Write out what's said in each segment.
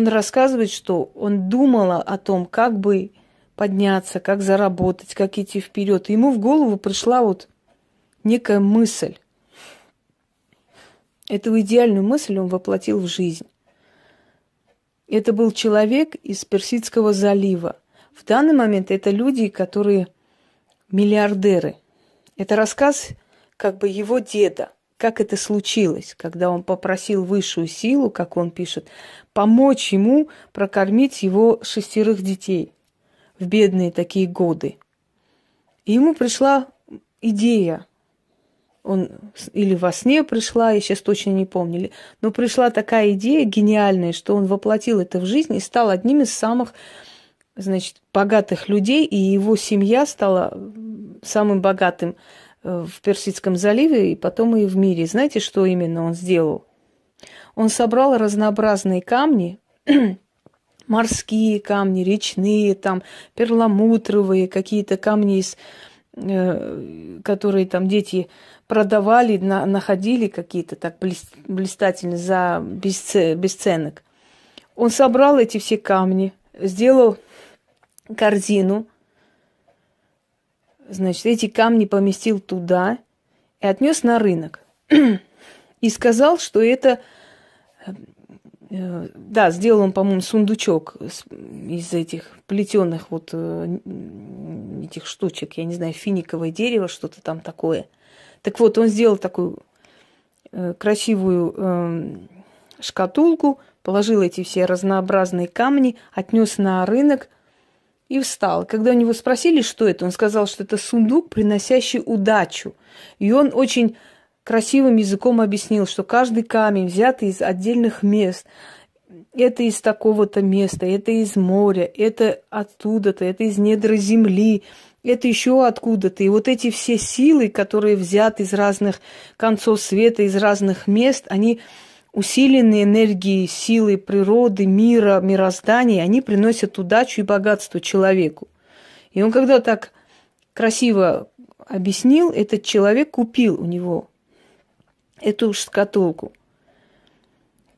Он рассказывает, что он думал о том, как бы подняться, как заработать, как идти вперед. ему в голову пришла вот некая мысль. Эту идеальную мысль он воплотил в жизнь. Это был человек из Персидского залива. В данный момент это люди, которые миллиардеры. Это рассказ как бы его деда – как это случилось, когда он попросил высшую силу, как он пишет, помочь ему прокормить его шестерых детей в бедные такие годы. И ему пришла идея, он или во сне пришла, я сейчас точно не помню, но пришла такая идея гениальная, что он воплотил это в жизнь и стал одним из самых значит, богатых людей, и его семья стала самым богатым Э, в Персидском заливе и потом и в мире. Знаете, что именно он сделал? Он собрал разнообразные камни, морские камни, речные, там перламутровые, какие-то камни из э, которые там дети продавали, на, находили какие-то так блест, за бесце, бесценок. Он собрал эти все камни, сделал корзину, значит, эти камни поместил туда и отнес на рынок. и сказал, что это... Э, да, сделал он, по-моему, сундучок из этих плетеных вот э, этих штучек, я не знаю, финиковое дерево, что-то там такое. Так вот, он сделал такую э, красивую эм, шкатулку, положил эти все разнообразные камни, отнес на рынок – и встал. Когда у него спросили, что это, он сказал, что это сундук, приносящий удачу. И он очень красивым языком объяснил, что каждый камень, взятый из отдельных мест, это из такого-то места, это из моря, это оттуда-то, это из недр земли, это еще откуда-то. И вот эти все силы, которые взяты из разных концов света, из разных мест, они усиленные энергии силы природы, мира, мироздания, они приносят удачу и богатство человеку. И он когда так красиво объяснил, этот человек купил у него эту шкатулку.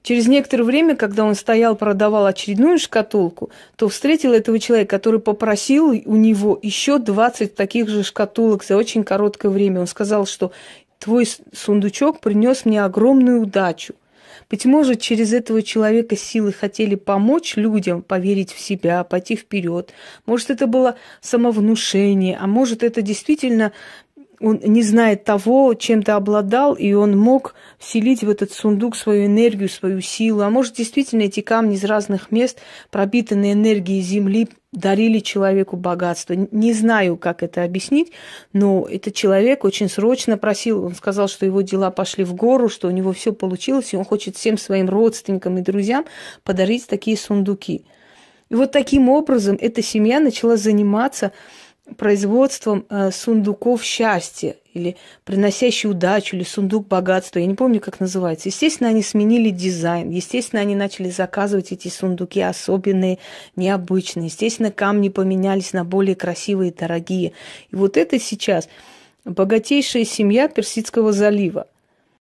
Через некоторое время, когда он стоял, продавал очередную шкатулку, то встретил этого человека, который попросил у него еще 20 таких же шкатулок за очень короткое время. Он сказал, что твой сундучок принес мне огромную удачу. Быть может, через этого человека силы хотели помочь людям поверить в себя, пойти вперед. Может, это было самовнушение, а может, это действительно он не знает того, чем ты обладал, и он мог вселить в этот сундук свою энергию, свою силу. А может, действительно, эти камни из разных мест, пропитанные энергией земли, дарили человеку богатство. Не знаю, как это объяснить, но этот человек очень срочно просил, он сказал, что его дела пошли в гору, что у него все получилось, и он хочет всем своим родственникам и друзьям подарить такие сундуки. И вот таким образом эта семья начала заниматься производством э, сундуков счастья или приносящий удачу, или сундук богатства, я не помню, как называется. Естественно, они сменили дизайн, естественно, они начали заказывать эти сундуки особенные, необычные, естественно, камни поменялись на более красивые, дорогие. И вот это сейчас богатейшая семья Персидского залива.